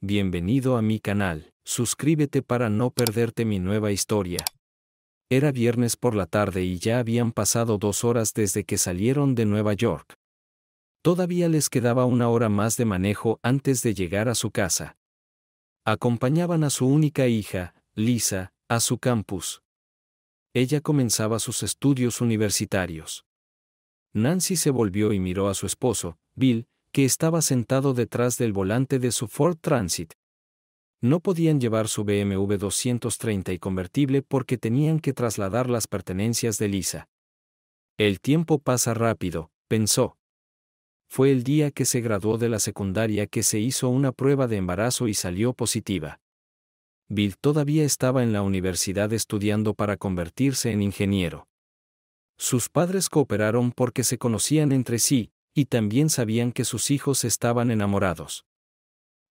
Bienvenido a mi canal, suscríbete para no perderte mi nueva historia. Era viernes por la tarde y ya habían pasado dos horas desde que salieron de Nueva York. Todavía les quedaba una hora más de manejo antes de llegar a su casa. Acompañaban a su única hija, Lisa, a su campus. Ella comenzaba sus estudios universitarios. Nancy se volvió y miró a su esposo, Bill, que estaba sentado detrás del volante de su Ford Transit. No podían llevar su BMW 230 y convertible porque tenían que trasladar las pertenencias de Lisa. El tiempo pasa rápido, pensó. Fue el día que se graduó de la secundaria que se hizo una prueba de embarazo y salió positiva. Bill todavía estaba en la universidad estudiando para convertirse en ingeniero. Sus padres cooperaron porque se conocían entre sí, y también sabían que sus hijos estaban enamorados.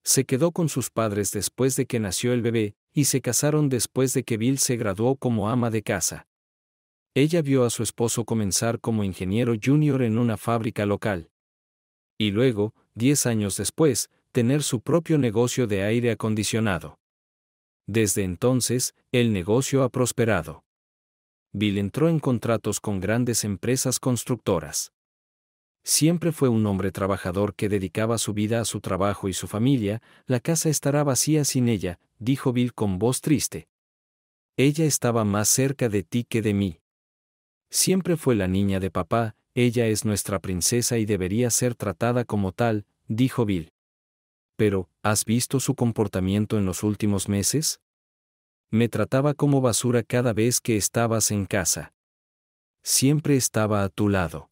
Se quedó con sus padres después de que nació el bebé, y se casaron después de que Bill se graduó como ama de casa. Ella vio a su esposo comenzar como ingeniero junior en una fábrica local. Y luego, diez años después, tener su propio negocio de aire acondicionado. Desde entonces, el negocio ha prosperado. Bill entró en contratos con grandes empresas constructoras. Siempre fue un hombre trabajador que dedicaba su vida a su trabajo y su familia, la casa estará vacía sin ella, dijo Bill con voz triste. Ella estaba más cerca de ti que de mí. Siempre fue la niña de papá, ella es nuestra princesa y debería ser tratada como tal, dijo Bill. Pero, ¿has visto su comportamiento en los últimos meses? Me trataba como basura cada vez que estabas en casa. Siempre estaba a tu lado.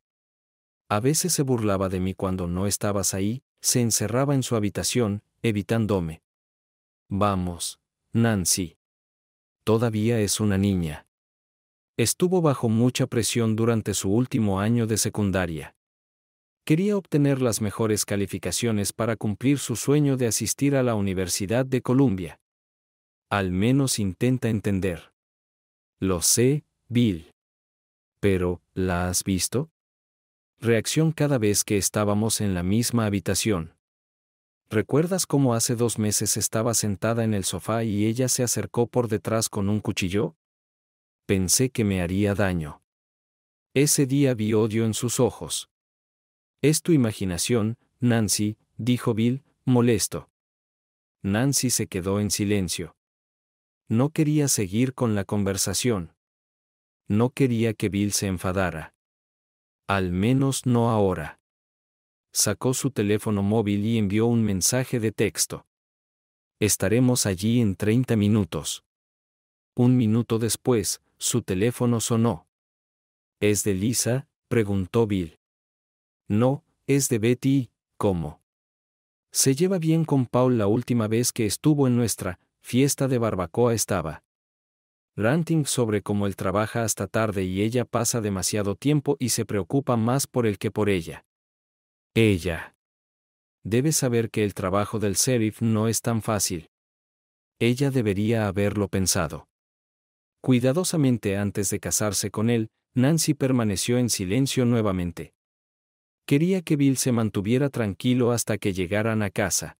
A veces se burlaba de mí cuando no estabas ahí, se encerraba en su habitación, evitándome. Vamos, Nancy. Todavía es una niña. Estuvo bajo mucha presión durante su último año de secundaria. Quería obtener las mejores calificaciones para cumplir su sueño de asistir a la Universidad de Columbia. Al menos intenta entender. Lo sé, Bill. Pero, ¿la has visto? Reacción cada vez que estábamos en la misma habitación. ¿Recuerdas cómo hace dos meses estaba sentada en el sofá y ella se acercó por detrás con un cuchillo? Pensé que me haría daño. Ese día vi odio en sus ojos. Es tu imaginación, Nancy, dijo Bill, molesto. Nancy se quedó en silencio. No quería seguir con la conversación. No quería que Bill se enfadara. Al menos no ahora. Sacó su teléfono móvil y envió un mensaje de texto. Estaremos allí en 30 minutos. Un minuto después, su teléfono sonó. ¿Es de Lisa? preguntó Bill. No, es de Betty. ¿Cómo? Se lleva bien con Paul la última vez que estuvo en nuestra fiesta de barbacoa estaba ranting sobre cómo él trabaja hasta tarde y ella pasa demasiado tiempo y se preocupa más por él que por ella. Ella. Debe saber que el trabajo del sheriff no es tan fácil. Ella debería haberlo pensado. Cuidadosamente antes de casarse con él, Nancy permaneció en silencio nuevamente. Quería que Bill se mantuviera tranquilo hasta que llegaran a casa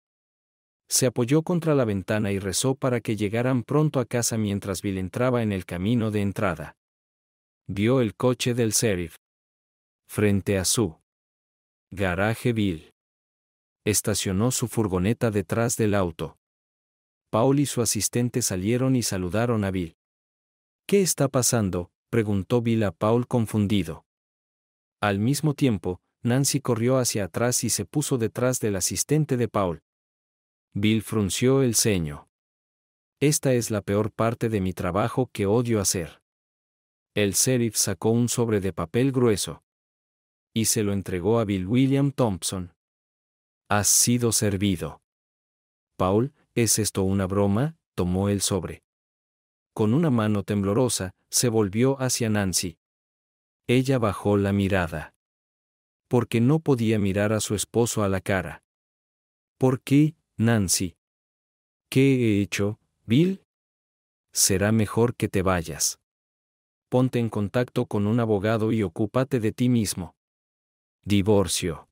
se apoyó contra la ventana y rezó para que llegaran pronto a casa mientras Bill entraba en el camino de entrada. Vio el coche del sheriff. Frente a su garaje Bill. Estacionó su furgoneta detrás del auto. Paul y su asistente salieron y saludaron a Bill. ¿Qué está pasando? preguntó Bill a Paul confundido. Al mismo tiempo, Nancy corrió hacia atrás y se puso detrás del asistente de Paul, Bill frunció el ceño. Esta es la peor parte de mi trabajo que odio hacer. El sheriff sacó un sobre de papel grueso y se lo entregó a Bill William Thompson. Has sido servido. Paul, ¿es esto una broma? tomó el sobre. Con una mano temblorosa, se volvió hacia Nancy. Ella bajó la mirada. Porque no podía mirar a su esposo a la cara. ¿Por qué, Nancy. ¿Qué he hecho, Bill? Será mejor que te vayas. Ponte en contacto con un abogado y ocúpate de ti mismo. Divorcio.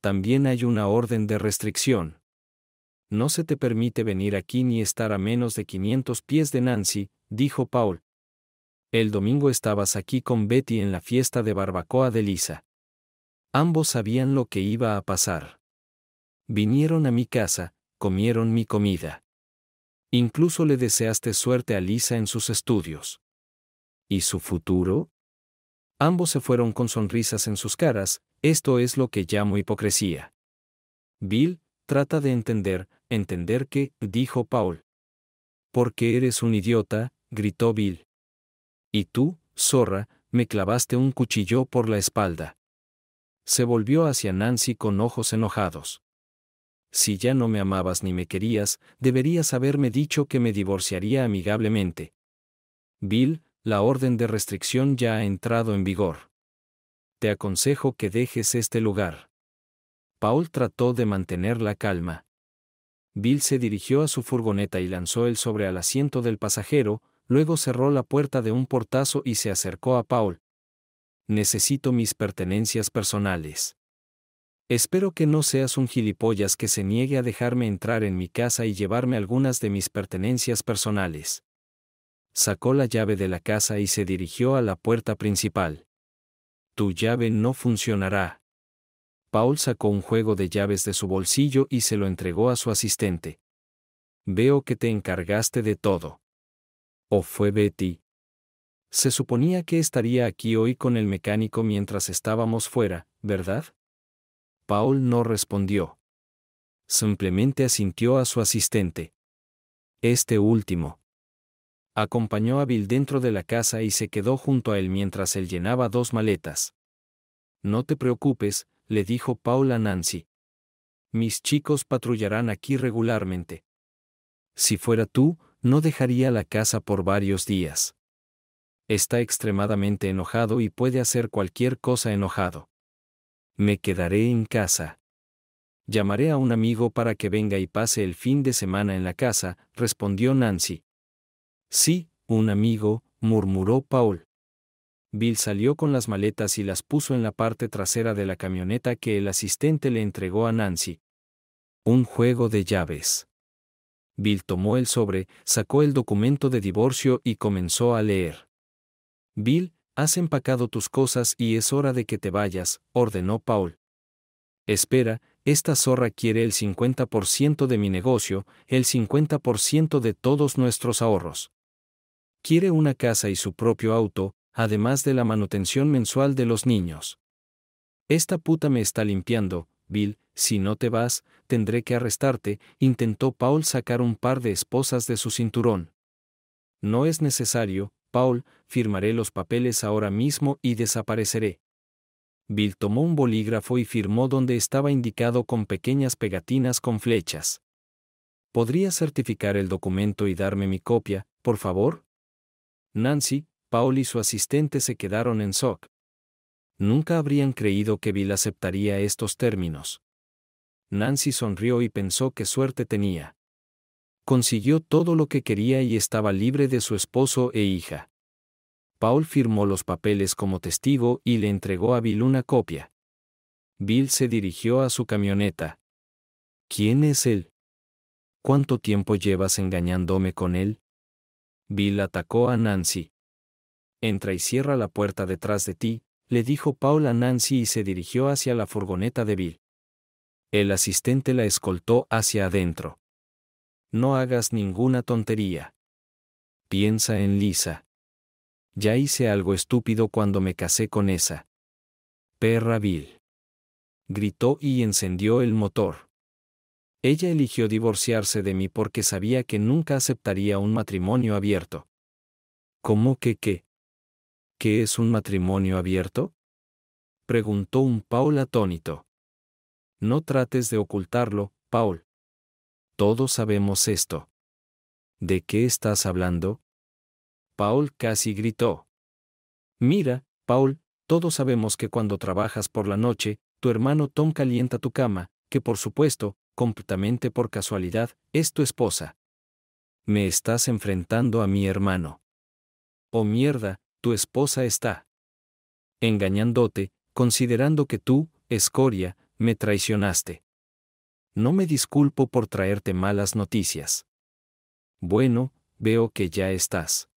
También hay una orden de restricción. No se te permite venir aquí ni estar a menos de 500 pies de Nancy, dijo Paul. El domingo estabas aquí con Betty en la fiesta de barbacoa de Lisa. Ambos sabían lo que iba a pasar vinieron a mi casa, comieron mi comida. Incluso le deseaste suerte a Lisa en sus estudios. ¿Y su futuro? Ambos se fueron con sonrisas en sus caras, esto es lo que llamo hipocresía. Bill, trata de entender, entender qué, dijo Paul. Porque eres un idiota, gritó Bill. Y tú, zorra, me clavaste un cuchillo por la espalda. Se volvió hacia Nancy con ojos enojados si ya no me amabas ni me querías, deberías haberme dicho que me divorciaría amigablemente. Bill, la orden de restricción ya ha entrado en vigor. Te aconsejo que dejes este lugar. Paul trató de mantener la calma. Bill se dirigió a su furgoneta y lanzó el sobre al asiento del pasajero, luego cerró la puerta de un portazo y se acercó a Paul. Necesito mis pertenencias personales. Espero que no seas un gilipollas que se niegue a dejarme entrar en mi casa y llevarme algunas de mis pertenencias personales. Sacó la llave de la casa y se dirigió a la puerta principal. Tu llave no funcionará. Paul sacó un juego de llaves de su bolsillo y se lo entregó a su asistente. Veo que te encargaste de todo. ¿O fue Betty? Se suponía que estaría aquí hoy con el mecánico mientras estábamos fuera, ¿verdad? Paul no respondió. Simplemente asintió a su asistente. Este último. Acompañó a Bill dentro de la casa y se quedó junto a él mientras él llenaba dos maletas. No te preocupes, le dijo Paul a Nancy. Mis chicos patrullarán aquí regularmente. Si fuera tú, no dejaría la casa por varios días. Está extremadamente enojado y puede hacer cualquier cosa enojado. Me quedaré en casa. Llamaré a un amigo para que venga y pase el fin de semana en la casa, respondió Nancy. Sí, un amigo, murmuró Paul. Bill salió con las maletas y las puso en la parte trasera de la camioneta que el asistente le entregó a Nancy. Un juego de llaves. Bill tomó el sobre, sacó el documento de divorcio y comenzó a leer. Bill, Has empacado tus cosas y es hora de que te vayas, ordenó Paul. Espera, esta zorra quiere el 50% de mi negocio, el 50% de todos nuestros ahorros. Quiere una casa y su propio auto, además de la manutención mensual de los niños. Esta puta me está limpiando, Bill, si no te vas, tendré que arrestarte, intentó Paul sacar un par de esposas de su cinturón. No es necesario, Paul, firmaré los papeles ahora mismo y desapareceré. Bill tomó un bolígrafo y firmó donde estaba indicado con pequeñas pegatinas con flechas. ¿Podría certificar el documento y darme mi copia, por favor? Nancy, Paul y su asistente se quedaron en shock. Nunca habrían creído que Bill aceptaría estos términos. Nancy sonrió y pensó qué suerte tenía consiguió todo lo que quería y estaba libre de su esposo e hija. Paul firmó los papeles como testigo y le entregó a Bill una copia. Bill se dirigió a su camioneta. ¿Quién es él? ¿Cuánto tiempo llevas engañándome con él? Bill atacó a Nancy. Entra y cierra la puerta detrás de ti, le dijo Paul a Nancy y se dirigió hacia la furgoneta de Bill. El asistente la escoltó hacia adentro. No hagas ninguna tontería. Piensa en Lisa. Ya hice algo estúpido cuando me casé con esa. Perra vil. Gritó y encendió el motor. Ella eligió divorciarse de mí porque sabía que nunca aceptaría un matrimonio abierto. ¿Cómo que qué? ¿Qué es un matrimonio abierto? Preguntó un Paul atónito. No trates de ocultarlo, Paul. Todos sabemos esto. ¿De qué estás hablando? Paul casi gritó. Mira, Paul, todos sabemos que cuando trabajas por la noche, tu hermano Tom calienta tu cama, que por supuesto, completamente por casualidad, es tu esposa. Me estás enfrentando a mi hermano. Oh mierda, tu esposa está engañándote, considerando que tú, escoria, me traicionaste. No me disculpo por traerte malas noticias. Bueno, veo que ya estás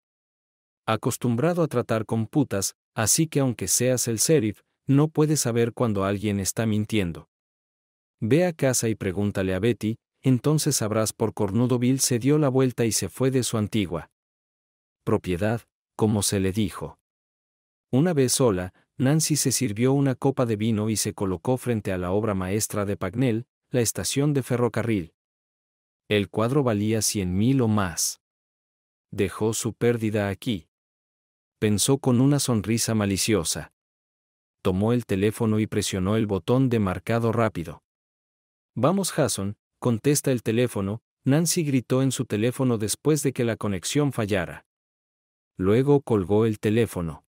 acostumbrado a tratar con putas, así que aunque seas el sheriff, no puedes saber cuando alguien está mintiendo. Ve a casa y pregúntale a Betty, entonces sabrás por cornudo Bill se dio la vuelta y se fue de su antigua propiedad, como se le dijo. Una vez sola, Nancy se sirvió una copa de vino y se colocó frente a la obra maestra de Pagnell, la estación de ferrocarril. El cuadro valía cien mil o más. Dejó su pérdida aquí. Pensó con una sonrisa maliciosa. Tomó el teléfono y presionó el botón de marcado rápido. Vamos, Jason, contesta el teléfono, Nancy gritó en su teléfono después de que la conexión fallara. Luego colgó el teléfono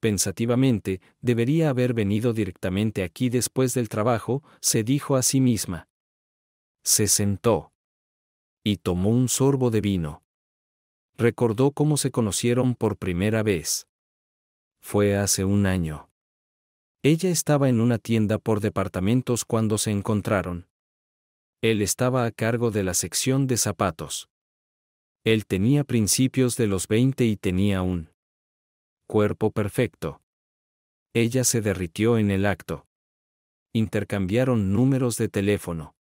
pensativamente, debería haber venido directamente aquí después del trabajo, se dijo a sí misma. Se sentó. Y tomó un sorbo de vino. Recordó cómo se conocieron por primera vez. Fue hace un año. Ella estaba en una tienda por departamentos cuando se encontraron. Él estaba a cargo de la sección de zapatos. Él tenía principios de los 20 y tenía un cuerpo perfecto. Ella se derritió en el acto. Intercambiaron números de teléfono.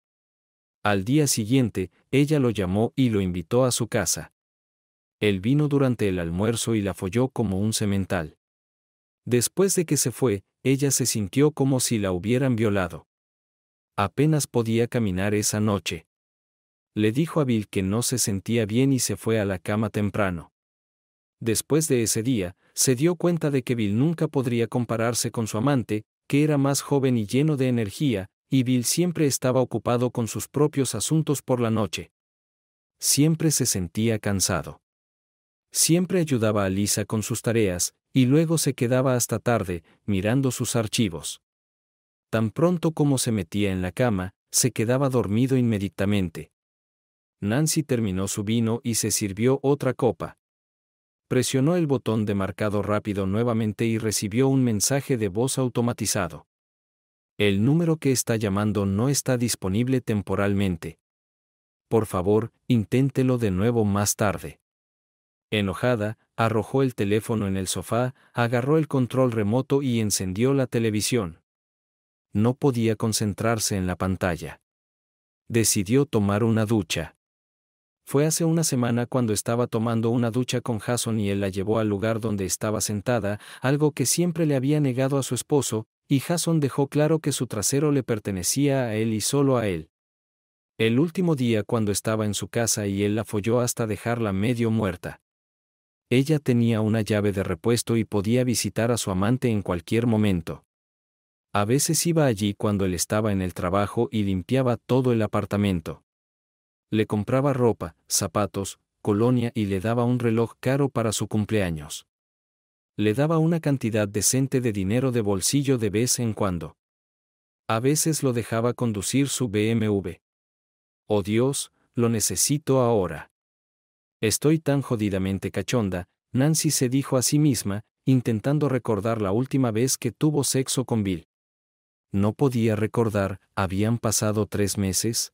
Al día siguiente, ella lo llamó y lo invitó a su casa. Él vino durante el almuerzo y la folló como un cemental. Después de que se fue, ella se sintió como si la hubieran violado. Apenas podía caminar esa noche. Le dijo a Bill que no se sentía bien y se fue a la cama temprano. Después de ese día, se dio cuenta de que Bill nunca podría compararse con su amante, que era más joven y lleno de energía, y Bill siempre estaba ocupado con sus propios asuntos por la noche. Siempre se sentía cansado. Siempre ayudaba a Lisa con sus tareas, y luego se quedaba hasta tarde, mirando sus archivos. Tan pronto como se metía en la cama, se quedaba dormido inmediatamente. Nancy terminó su vino y se sirvió otra copa presionó el botón de marcado rápido nuevamente y recibió un mensaje de voz automatizado. El número que está llamando no está disponible temporalmente. Por favor, inténtelo de nuevo más tarde. Enojada, arrojó el teléfono en el sofá, agarró el control remoto y encendió la televisión. No podía concentrarse en la pantalla. Decidió tomar una ducha. Fue hace una semana cuando estaba tomando una ducha con Jason y él la llevó al lugar donde estaba sentada, algo que siempre le había negado a su esposo, y Jason dejó claro que su trasero le pertenecía a él y solo a él. El último día cuando estaba en su casa y él la folló hasta dejarla medio muerta. Ella tenía una llave de repuesto y podía visitar a su amante en cualquier momento. A veces iba allí cuando él estaba en el trabajo y limpiaba todo el apartamento le compraba ropa, zapatos, colonia y le daba un reloj caro para su cumpleaños. Le daba una cantidad decente de dinero de bolsillo de vez en cuando. A veces lo dejaba conducir su BMW. Oh Dios, lo necesito ahora. Estoy tan jodidamente cachonda, Nancy se dijo a sí misma, intentando recordar la última vez que tuvo sexo con Bill. No podía recordar, habían pasado tres meses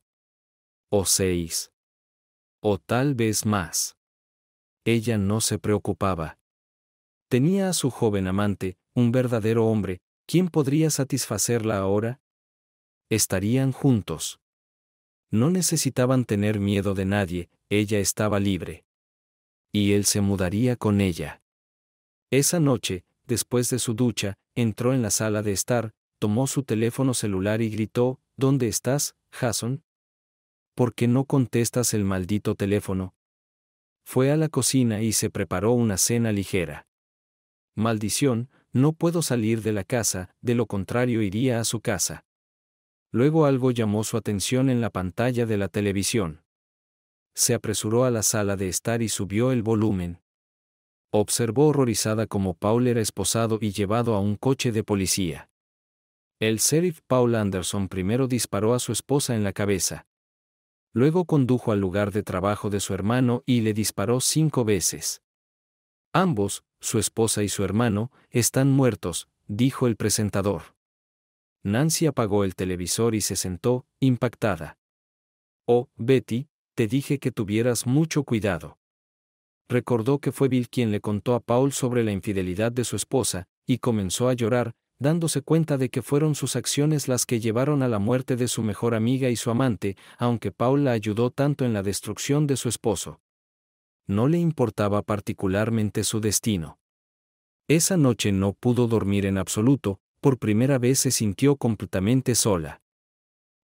o seis. O tal vez más. Ella no se preocupaba. Tenía a su joven amante, un verdadero hombre, ¿quién podría satisfacerla ahora? Estarían juntos. No necesitaban tener miedo de nadie, ella estaba libre. Y él se mudaría con ella. Esa noche, después de su ducha, entró en la sala de estar, tomó su teléfono celular y gritó, ¿Dónde estás, Jason? ¿Por qué no contestas el maldito teléfono? Fue a la cocina y se preparó una cena ligera. Maldición, no puedo salir de la casa, de lo contrario iría a su casa. Luego algo llamó su atención en la pantalla de la televisión. Se apresuró a la sala de estar y subió el volumen. Observó horrorizada como Paul era esposado y llevado a un coche de policía. El sheriff Paul Anderson primero disparó a su esposa en la cabeza. Luego condujo al lugar de trabajo de su hermano y le disparó cinco veces. Ambos, su esposa y su hermano, están muertos, dijo el presentador. Nancy apagó el televisor y se sentó, impactada. Oh, Betty, te dije que tuvieras mucho cuidado. Recordó que fue Bill quien le contó a Paul sobre la infidelidad de su esposa, y comenzó a llorar, dándose cuenta de que fueron sus acciones las que llevaron a la muerte de su mejor amiga y su amante, aunque Paul la ayudó tanto en la destrucción de su esposo. No le importaba particularmente su destino. Esa noche no pudo dormir en absoluto, por primera vez se sintió completamente sola.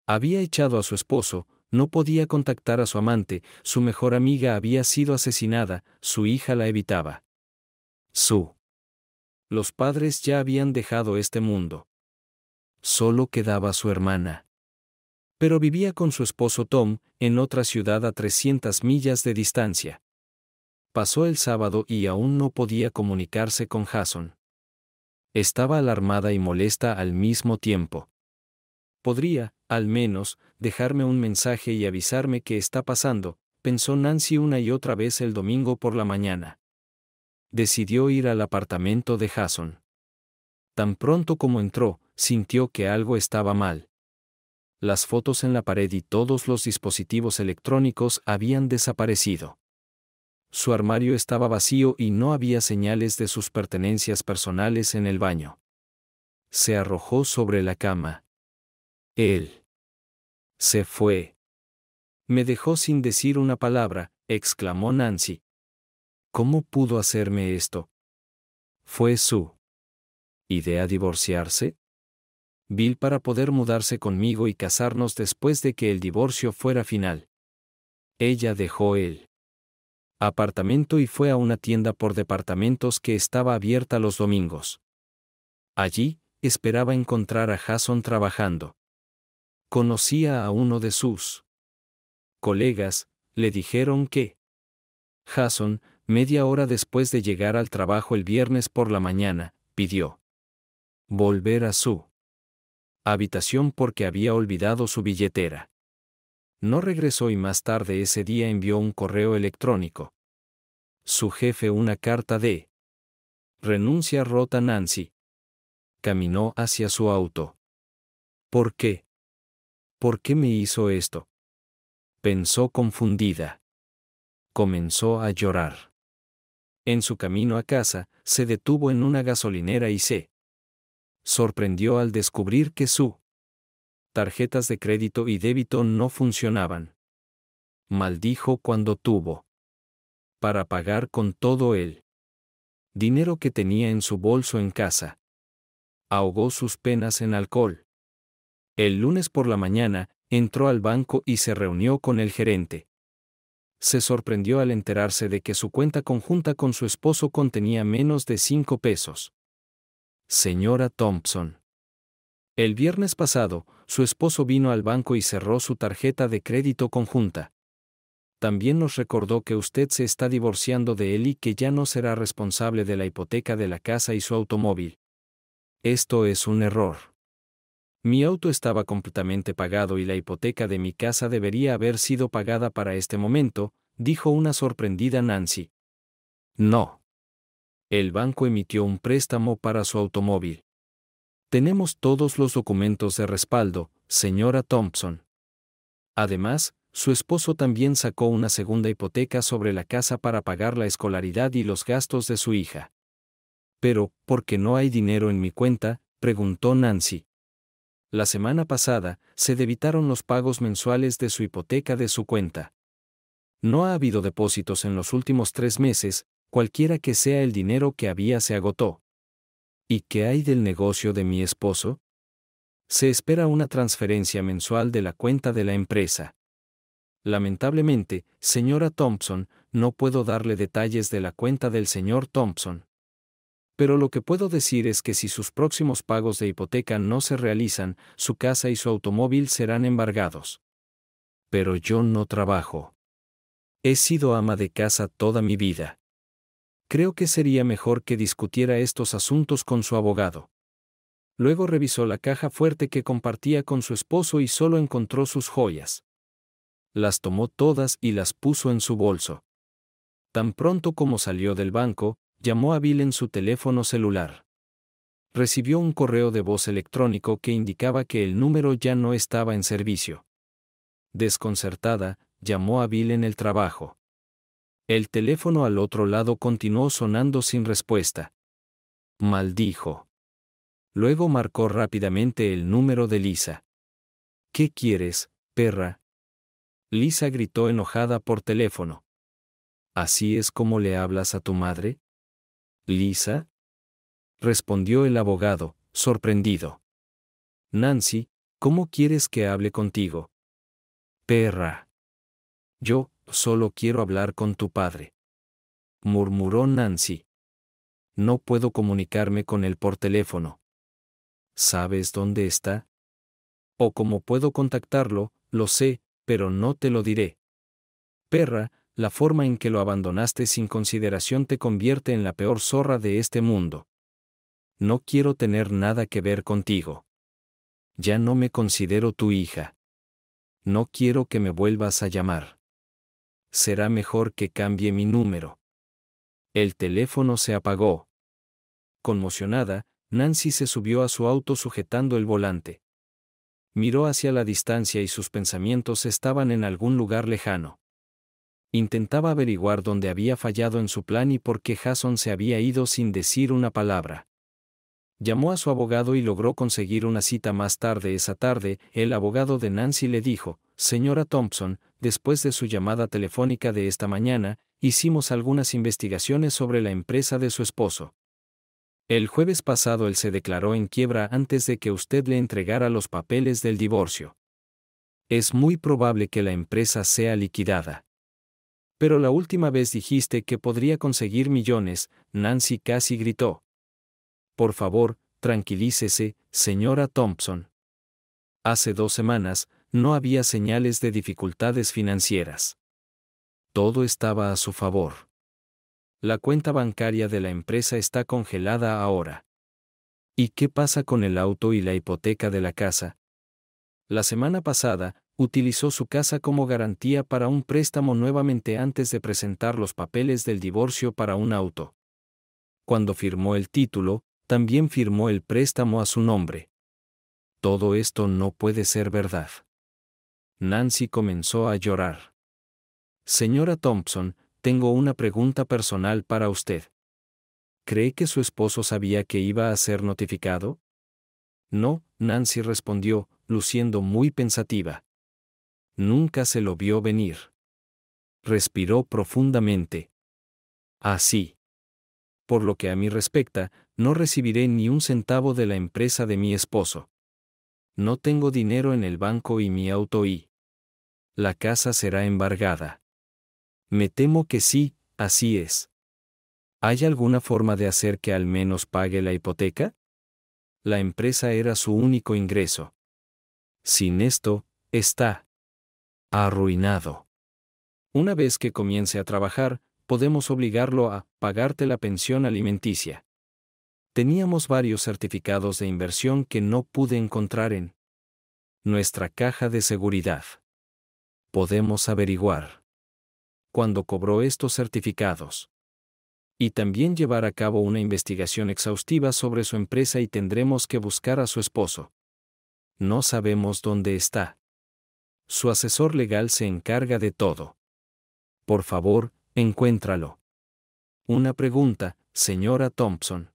Había echado a su esposo, no podía contactar a su amante, su mejor amiga había sido asesinada, su hija la evitaba. Su los padres ya habían dejado este mundo. Solo quedaba su hermana. Pero vivía con su esposo Tom, en otra ciudad a 300 millas de distancia. Pasó el sábado y aún no podía comunicarse con Jason. Estaba alarmada y molesta al mismo tiempo. Podría, al menos, dejarme un mensaje y avisarme qué está pasando, pensó Nancy una y otra vez el domingo por la mañana decidió ir al apartamento de Jason. Tan pronto como entró, sintió que algo estaba mal. Las fotos en la pared y todos los dispositivos electrónicos habían desaparecido. Su armario estaba vacío y no había señales de sus pertenencias personales en el baño. Se arrojó sobre la cama. Él. Se fue. Me dejó sin decir una palabra, exclamó Nancy. ¿Cómo pudo hacerme esto? ¿Fue su idea divorciarse? Bill para poder mudarse conmigo y casarnos después de que el divorcio fuera final. Ella dejó el apartamento y fue a una tienda por departamentos que estaba abierta los domingos. Allí, esperaba encontrar a Jason trabajando. Conocía a uno de sus colegas, le dijeron que Jason media hora después de llegar al trabajo el viernes por la mañana, pidió volver a su habitación porque había olvidado su billetera. No regresó y más tarde ese día envió un correo electrónico. Su jefe una carta de renuncia rota Nancy. Caminó hacia su auto. ¿Por qué? ¿Por qué me hizo esto? Pensó confundida. Comenzó a llorar. En su camino a casa, se detuvo en una gasolinera y se sorprendió al descubrir que su tarjetas de crédito y débito no funcionaban. Maldijo cuando tuvo para pagar con todo el dinero que tenía en su bolso en casa. Ahogó sus penas en alcohol. El lunes por la mañana, entró al banco y se reunió con el gerente se sorprendió al enterarse de que su cuenta conjunta con su esposo contenía menos de cinco pesos. Señora Thompson. El viernes pasado, su esposo vino al banco y cerró su tarjeta de crédito conjunta. También nos recordó que usted se está divorciando de él y que ya no será responsable de la hipoteca de la casa y su automóvil. Esto es un error. Mi auto estaba completamente pagado y la hipoteca de mi casa debería haber sido pagada para este momento, dijo una sorprendida Nancy. No. El banco emitió un préstamo para su automóvil. Tenemos todos los documentos de respaldo, señora Thompson. Además, su esposo también sacó una segunda hipoteca sobre la casa para pagar la escolaridad y los gastos de su hija. Pero, ¿por qué no hay dinero en mi cuenta? preguntó Nancy la semana pasada, se debitaron los pagos mensuales de su hipoteca de su cuenta. No ha habido depósitos en los últimos tres meses, cualquiera que sea el dinero que había se agotó. ¿Y qué hay del negocio de mi esposo? Se espera una transferencia mensual de la cuenta de la empresa. Lamentablemente, señora Thompson, no puedo darle detalles de la cuenta del señor Thompson pero lo que puedo decir es que si sus próximos pagos de hipoteca no se realizan, su casa y su automóvil serán embargados. Pero yo no trabajo. He sido ama de casa toda mi vida. Creo que sería mejor que discutiera estos asuntos con su abogado. Luego revisó la caja fuerte que compartía con su esposo y solo encontró sus joyas. Las tomó todas y las puso en su bolso. Tan pronto como salió del banco, Llamó a Bill en su teléfono celular. Recibió un correo de voz electrónico que indicaba que el número ya no estaba en servicio. Desconcertada, llamó a Bill en el trabajo. El teléfono al otro lado continuó sonando sin respuesta. Maldijo. Luego marcó rápidamente el número de Lisa. ¿Qué quieres, perra? Lisa gritó enojada por teléfono. ¿Así es como le hablas a tu madre? Lisa? respondió el abogado, sorprendido. Nancy, ¿cómo quieres que hable contigo? Perra. Yo, solo quiero hablar con tu padre. murmuró Nancy. No puedo comunicarme con él por teléfono. ¿Sabes dónde está? O cómo puedo contactarlo, lo sé, pero no te lo diré. Perra, la forma en que lo abandonaste sin consideración te convierte en la peor zorra de este mundo. No quiero tener nada que ver contigo. Ya no me considero tu hija. No quiero que me vuelvas a llamar. Será mejor que cambie mi número. El teléfono se apagó. Conmocionada, Nancy se subió a su auto sujetando el volante. Miró hacia la distancia y sus pensamientos estaban en algún lugar lejano intentaba averiguar dónde había fallado en su plan y por qué Jason se había ido sin decir una palabra. Llamó a su abogado y logró conseguir una cita más tarde esa tarde, el abogado de Nancy le dijo, Señora Thompson, después de su llamada telefónica de esta mañana, hicimos algunas investigaciones sobre la empresa de su esposo. El jueves pasado él se declaró en quiebra antes de que usted le entregara los papeles del divorcio. Es muy probable que la empresa sea liquidada. Pero la última vez dijiste que podría conseguir millones, Nancy casi gritó. Por favor, tranquilícese, señora Thompson. Hace dos semanas, no había señales de dificultades financieras. Todo estaba a su favor. La cuenta bancaria de la empresa está congelada ahora. ¿Y qué pasa con el auto y la hipoteca de la casa? La semana pasada, utilizó su casa como garantía para un préstamo nuevamente antes de presentar los papeles del divorcio para un auto. Cuando firmó el título, también firmó el préstamo a su nombre. Todo esto no puede ser verdad. Nancy comenzó a llorar. Señora Thompson, tengo una pregunta personal para usted. ¿Cree que su esposo sabía que iba a ser notificado? No, Nancy respondió, luciendo muy pensativa. Nunca se lo vio venir. Respiró profundamente. Así. Por lo que a mí respecta, no recibiré ni un centavo de la empresa de mi esposo. No tengo dinero en el banco y mi auto y... La casa será embargada. Me temo que sí, así es. ¿Hay alguna forma de hacer que al menos pague la hipoteca? La empresa era su único ingreso. Sin esto, está arruinado. Una vez que comience a trabajar, podemos obligarlo a pagarte la pensión alimenticia. Teníamos varios certificados de inversión que no pude encontrar en nuestra caja de seguridad. Podemos averiguar cuándo cobró estos certificados. Y también llevar a cabo una investigación exhaustiva sobre su empresa y tendremos que buscar a su esposo. No sabemos dónde está. Su asesor legal se encarga de todo. Por favor, encuéntralo. Una pregunta, señora Thompson.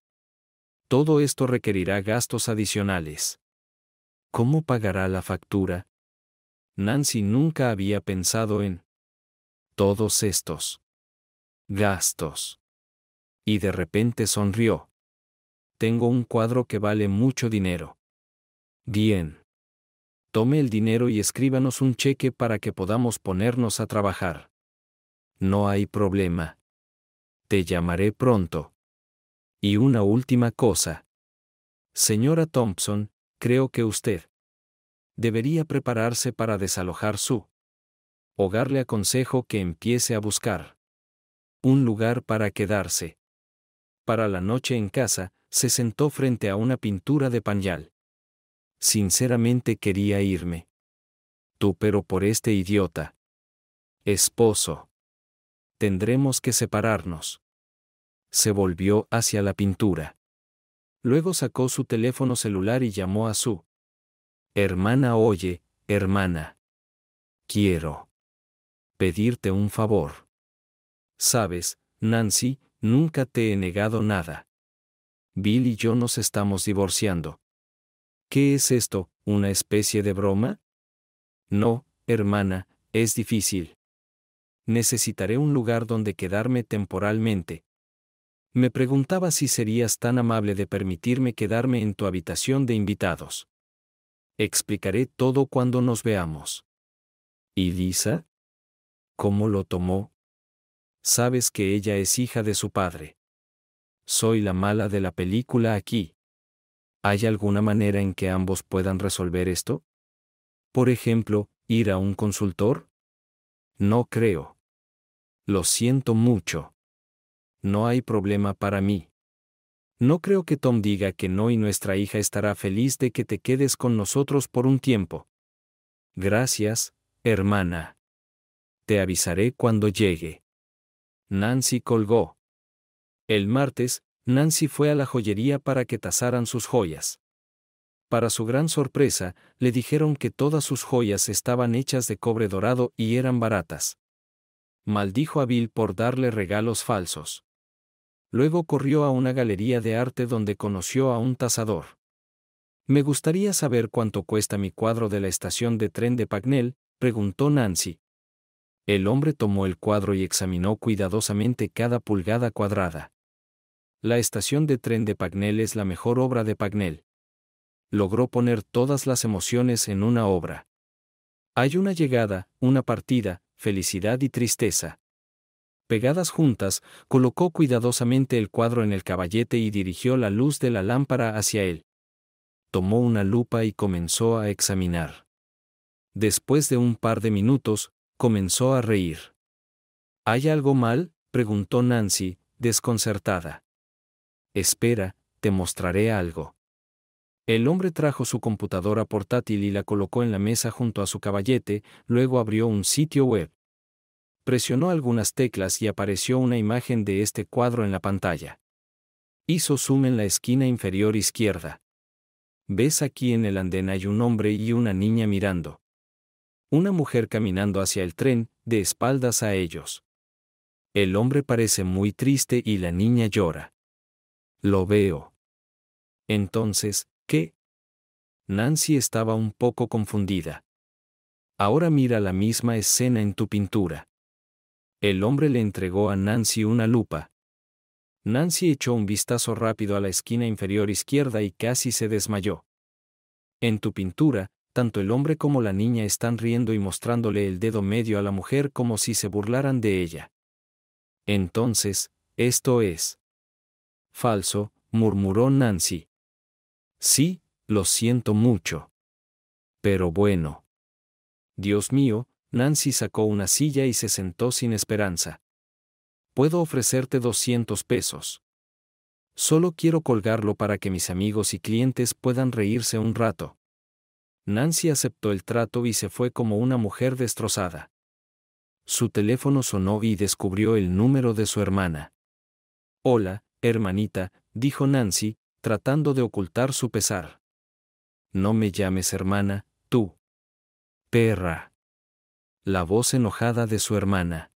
Todo esto requerirá gastos adicionales. ¿Cómo pagará la factura? Nancy nunca había pensado en todos estos gastos. Y de repente sonrió. Tengo un cuadro que vale mucho dinero. Bien tome el dinero y escríbanos un cheque para que podamos ponernos a trabajar. No hay problema. Te llamaré pronto. Y una última cosa. Señora Thompson, creo que usted debería prepararse para desalojar su hogar. Le aconsejo que empiece a buscar un lugar para quedarse. Para la noche en casa, se sentó frente a una pintura de pañal. Sinceramente quería irme. Tú pero por este idiota. Esposo. Tendremos que separarnos. Se volvió hacia la pintura. Luego sacó su teléfono celular y llamó a su hermana. Oye, hermana. Quiero pedirte un favor. Sabes, Nancy, nunca te he negado nada. Bill y yo nos estamos divorciando. ¿Qué es esto? ¿Una especie de broma? No, hermana, es difícil. Necesitaré un lugar donde quedarme temporalmente. Me preguntaba si serías tan amable de permitirme quedarme en tu habitación de invitados. Explicaré todo cuando nos veamos. ¿Y Lisa? ¿Cómo lo tomó? Sabes que ella es hija de su padre. Soy la mala de la película aquí. ¿Hay alguna manera en que ambos puedan resolver esto? Por ejemplo, ir a un consultor? No creo. Lo siento mucho. No hay problema para mí. No creo que Tom diga que no y nuestra hija estará feliz de que te quedes con nosotros por un tiempo. Gracias, hermana. Te avisaré cuando llegue. Nancy colgó. El martes, Nancy fue a la joyería para que tasaran sus joyas. Para su gran sorpresa, le dijeron que todas sus joyas estaban hechas de cobre dorado y eran baratas. Maldijo a Bill por darle regalos falsos. Luego corrió a una galería de arte donde conoció a un tasador. Me gustaría saber cuánto cuesta mi cuadro de la estación de tren de Pagnell, preguntó Nancy. El hombre tomó el cuadro y examinó cuidadosamente cada pulgada cuadrada. La estación de tren de Pagnell es la mejor obra de Pagnell. Logró poner todas las emociones en una obra. Hay una llegada, una partida, felicidad y tristeza. Pegadas juntas, colocó cuidadosamente el cuadro en el caballete y dirigió la luz de la lámpara hacia él. Tomó una lupa y comenzó a examinar. Después de un par de minutos, comenzó a reír. ¿Hay algo mal? preguntó Nancy, desconcertada. Espera, te mostraré algo. El hombre trajo su computadora portátil y la colocó en la mesa junto a su caballete, luego abrió un sitio web. Presionó algunas teclas y apareció una imagen de este cuadro en la pantalla. Hizo zoom en la esquina inferior izquierda. Ves aquí en el andén hay un hombre y una niña mirando. Una mujer caminando hacia el tren, de espaldas a ellos. El hombre parece muy triste y la niña llora. Lo veo. Entonces, ¿qué? Nancy estaba un poco confundida. Ahora mira la misma escena en tu pintura. El hombre le entregó a Nancy una lupa. Nancy echó un vistazo rápido a la esquina inferior izquierda y casi se desmayó. En tu pintura, tanto el hombre como la niña están riendo y mostrándole el dedo medio a la mujer como si se burlaran de ella. Entonces, esto es. Falso, murmuró Nancy. Sí, lo siento mucho. Pero bueno. Dios mío, Nancy sacó una silla y se sentó sin esperanza. Puedo ofrecerte 200 pesos. Solo quiero colgarlo para que mis amigos y clientes puedan reírse un rato. Nancy aceptó el trato y se fue como una mujer destrozada. Su teléfono sonó y descubrió el número de su hermana. Hola, Hermanita, dijo Nancy, tratando de ocultar su pesar. No me llames hermana, tú. Perra. La voz enojada de su hermana.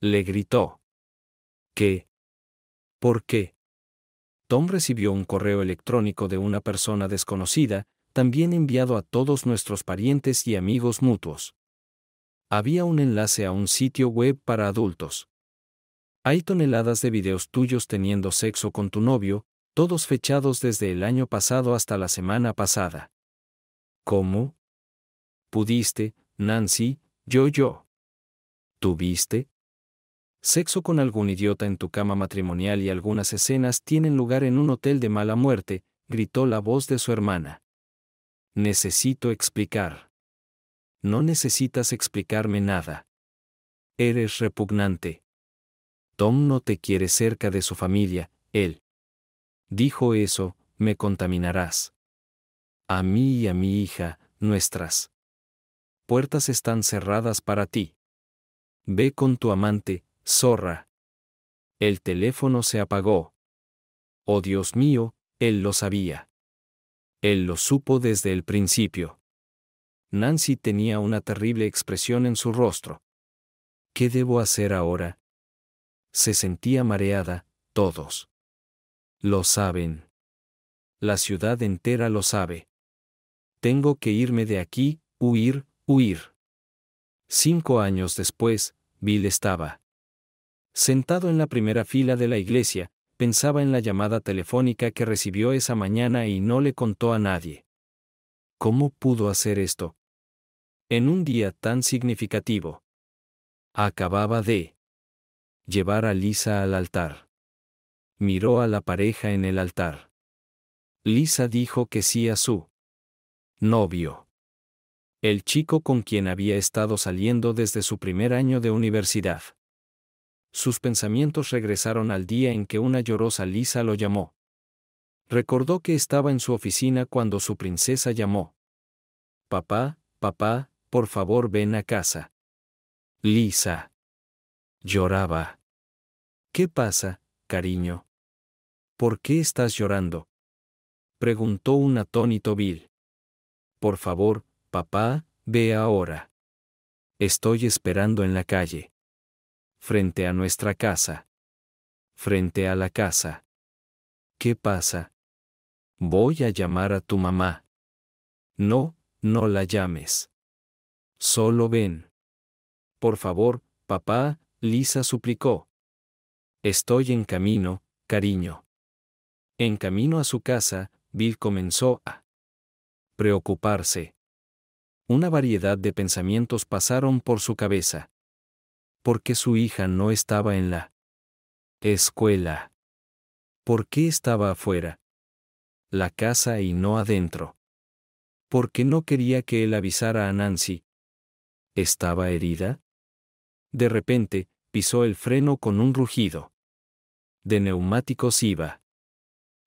Le gritó. ¿Qué? ¿Por qué? Tom recibió un correo electrónico de una persona desconocida, también enviado a todos nuestros parientes y amigos mutuos. Había un enlace a un sitio web para adultos. Hay toneladas de videos tuyos teniendo sexo con tu novio, todos fechados desde el año pasado hasta la semana pasada. ¿Cómo? Pudiste, Nancy, yo yo. ¿Tuviste? Sexo con algún idiota en tu cama matrimonial y algunas escenas tienen lugar en un hotel de mala muerte, gritó la voz de su hermana. Necesito explicar. No necesitas explicarme nada. Eres repugnante. Tom no te quiere cerca de su familia, él. Dijo eso, me contaminarás. A mí y a mi hija, nuestras puertas están cerradas para ti. Ve con tu amante, zorra. El teléfono se apagó. Oh Dios mío, él lo sabía. Él lo supo desde el principio. Nancy tenía una terrible expresión en su rostro. ¿Qué debo hacer ahora? se sentía mareada, todos. Lo saben. La ciudad entera lo sabe. Tengo que irme de aquí, huir, huir. Cinco años después, Bill estaba. Sentado en la primera fila de la iglesia, pensaba en la llamada telefónica que recibió esa mañana y no le contó a nadie. ¿Cómo pudo hacer esto? En un día tan significativo. Acababa de llevar a Lisa al altar. Miró a la pareja en el altar. Lisa dijo que sí a su novio. El chico con quien había estado saliendo desde su primer año de universidad. Sus pensamientos regresaron al día en que una llorosa Lisa lo llamó. Recordó que estaba en su oficina cuando su princesa llamó. Papá, papá, por favor ven a casa. Lisa. Lloraba. ¿Qué pasa, cariño? ¿Por qué estás llorando? Preguntó un atónito Bill. Por favor, papá, ve ahora. Estoy esperando en la calle. Frente a nuestra casa. Frente a la casa. ¿Qué pasa? Voy a llamar a tu mamá. No, no la llames. Solo ven. Por favor, papá, Lisa suplicó. Estoy en camino, cariño. En camino a su casa, Bill comenzó a preocuparse. Una variedad de pensamientos pasaron por su cabeza. ¿Por qué su hija no estaba en la escuela? ¿Por qué estaba afuera? La casa y no adentro. ¿Por qué no quería que él avisara a Nancy? ¿Estaba herida? De repente, pisó el freno con un rugido. De neumáticos iba.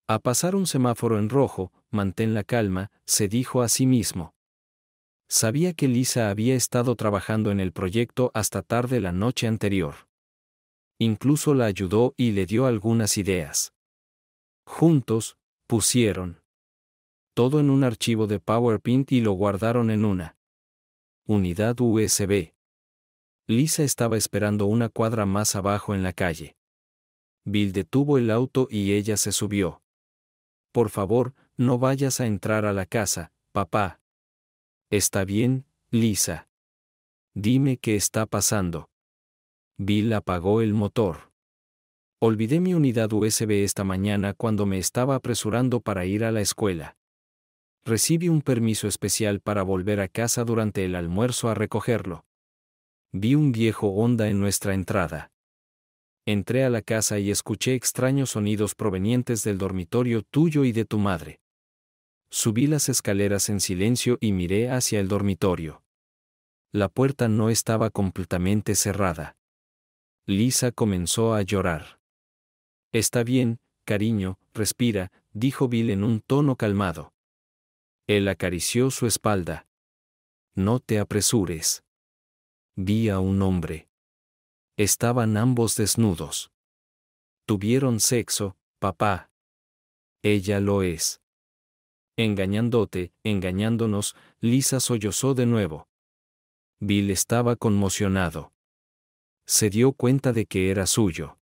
A pasar un semáforo en rojo, mantén la calma, se dijo a sí mismo. Sabía que Lisa había estado trabajando en el proyecto hasta tarde la noche anterior. Incluso la ayudó y le dio algunas ideas. Juntos, pusieron todo en un archivo de PowerPoint y lo guardaron en una unidad USB. Lisa estaba esperando una cuadra más abajo en la calle. Bill detuvo el auto y ella se subió. Por favor, no vayas a entrar a la casa, papá. Está bien, Lisa. Dime qué está pasando. Bill apagó el motor. Olvidé mi unidad USB esta mañana cuando me estaba apresurando para ir a la escuela. Recibí un permiso especial para volver a casa durante el almuerzo a recogerlo. Vi un viejo Honda en nuestra entrada. Entré a la casa y escuché extraños sonidos provenientes del dormitorio tuyo y de tu madre. Subí las escaleras en silencio y miré hacia el dormitorio. La puerta no estaba completamente cerrada. Lisa comenzó a llorar. Está bien, cariño, respira, dijo Bill en un tono calmado. Él acarició su espalda. No te apresures vi a un hombre. Estaban ambos desnudos. Tuvieron sexo, papá. Ella lo es. Engañándote, engañándonos, Lisa sollozó de nuevo. Bill estaba conmocionado. Se dio cuenta de que era suyo.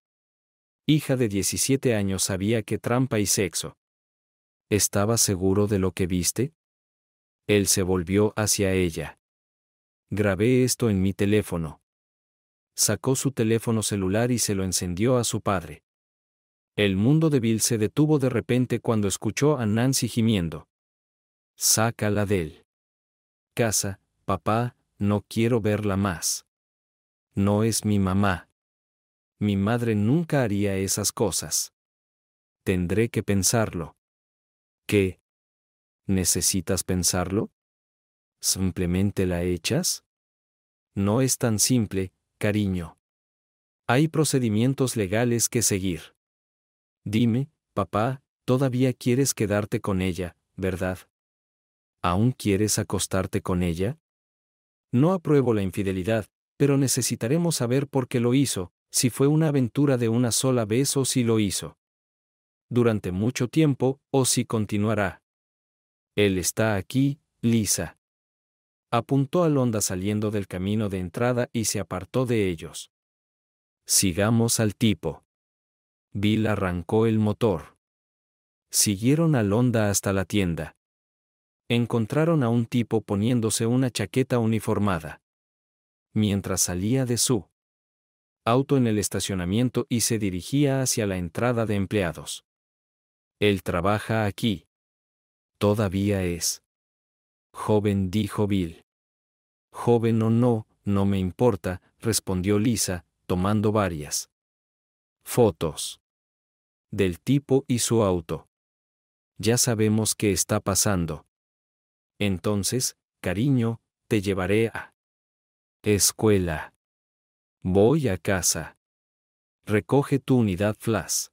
Hija de 17 años sabía que trampa y sexo. ¿Estaba seguro de lo que viste? Él se volvió hacia ella. Grabé esto en mi teléfono. Sacó su teléfono celular y se lo encendió a su padre. El mundo de Bill se detuvo de repente cuando escuchó a Nancy gimiendo. Sácala de él. Casa, papá, no quiero verla más. No es mi mamá. Mi madre nunca haría esas cosas. Tendré que pensarlo. ¿Qué? ¿Necesitas pensarlo? simplemente la echas? No es tan simple, cariño. Hay procedimientos legales que seguir. Dime, papá, todavía quieres quedarte con ella, ¿verdad? ¿Aún quieres acostarte con ella? No apruebo la infidelidad, pero necesitaremos saber por qué lo hizo, si fue una aventura de una sola vez o si lo hizo. Durante mucho tiempo, o si continuará. Él está aquí, Lisa apuntó al onda saliendo del camino de entrada y se apartó de ellos. Sigamos al tipo. Bill arrancó el motor. Siguieron al Honda hasta la tienda. Encontraron a un tipo poniéndose una chaqueta uniformada. Mientras salía de su auto en el estacionamiento y se dirigía hacia la entrada de empleados. Él trabaja aquí. Todavía es Joven dijo Bill. Joven o no, no me importa, respondió Lisa, tomando varias fotos del tipo y su auto. Ya sabemos qué está pasando. Entonces, cariño, te llevaré a escuela. Voy a casa. Recoge tu unidad flash.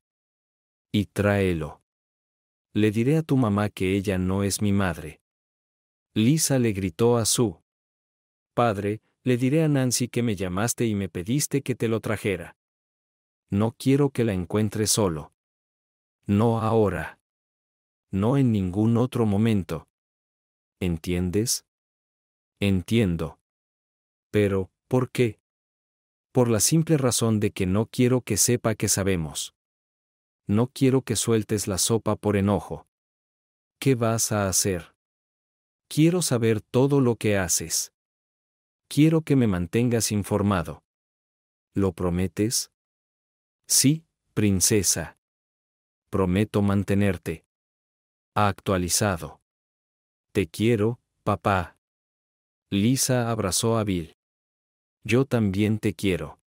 Y tráelo. Le diré a tu mamá que ella no es mi madre. Lisa le gritó a su padre, le diré a Nancy que me llamaste y me pediste que te lo trajera. No quiero que la encuentre solo. No ahora. No en ningún otro momento. ¿Entiendes? Entiendo. Pero, ¿por qué? Por la simple razón de que no quiero que sepa que sabemos. No quiero que sueltes la sopa por enojo. ¿Qué vas a hacer? Quiero saber todo lo que haces. Quiero que me mantengas informado. ¿Lo prometes? Sí, princesa. Prometo mantenerte. Actualizado. Te quiero, papá. Lisa abrazó a Bill. Yo también te quiero.